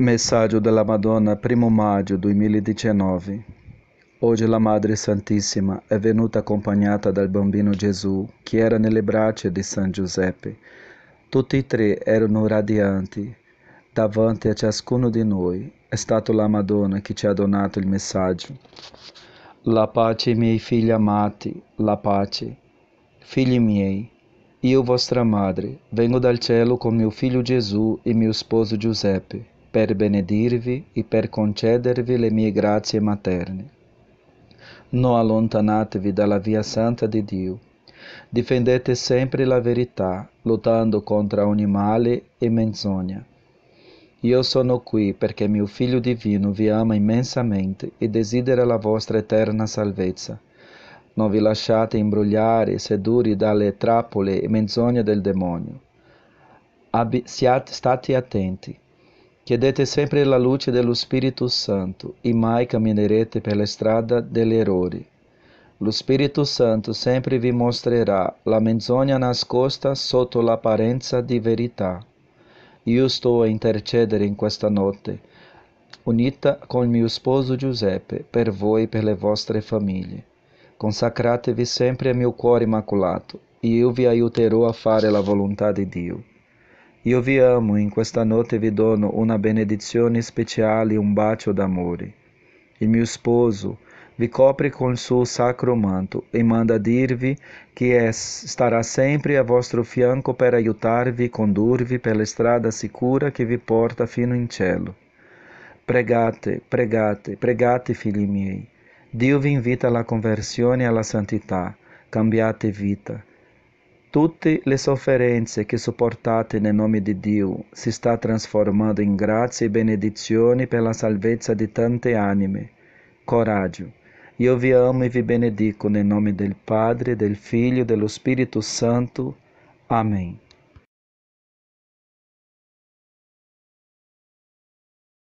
Messaggio della Madonna 1 maggio 2019 Oggi la Madre Santissima è venuta accompagnata dal bambino Gesù che era nelle braccia di San Giuseppe. Tutti e tre erano radianti davanti a ciascuno di noi. È stata la Madonna che ci ha donato il messaggio. La pace, miei figli amati, la pace. Figli miei, io vostra madre, vengo dal cielo con mio figlio Gesù e mio sposo Giuseppe per benedirvi e per concedervi le mie grazie materne. Non allontanatevi dalla via santa di Dio. Difendete sempre la verità, lottando contro ogni male e menzogna. Io sono qui perché mio Figlio Divino vi ama immensamente e desidera la vostra eterna salvezza. Non vi lasciate imbrogliare, seduri dalle trappole e menzogne del demonio. Abbi- siate, state attenti Chiedete sempre la luce dello Spirito Santo e mai camminerete per la strada dell'errore. Lo Spirito Santo sempre vi mostrerà la menzogna nascosta sotto l'apparenza di verità. Io sto a intercedere in questa notte, unita con mio sposo Giuseppe, per voi e per le vostre famiglie. Consacratevi sempre al mio cuore immacolato, e io vi aiuterò a fare la volontà di Dio. Io vi amo, in questa notte vi dono una benedizione speciale, un bacio d'amore. Il mio sposo vi copre com suo sacro manto e manda dirvi que estará sempre a vostro fianco per aiutarvi e condurvi pela estrada sicura que vi porta fino in cielo. Pregate, pregate, pregate, figli miei. Dio vi invita alla conversione e alla santità. Cambiate vita. Tutte le sofferenze che sopportate nel nome di Dio si sta trasformando in grazie e benedizione per la salvezza di tante anime. Coraggio. Io vi amo e vi benedico nel nome del Padre, del Figlio e dello Spirito Santo. Amen.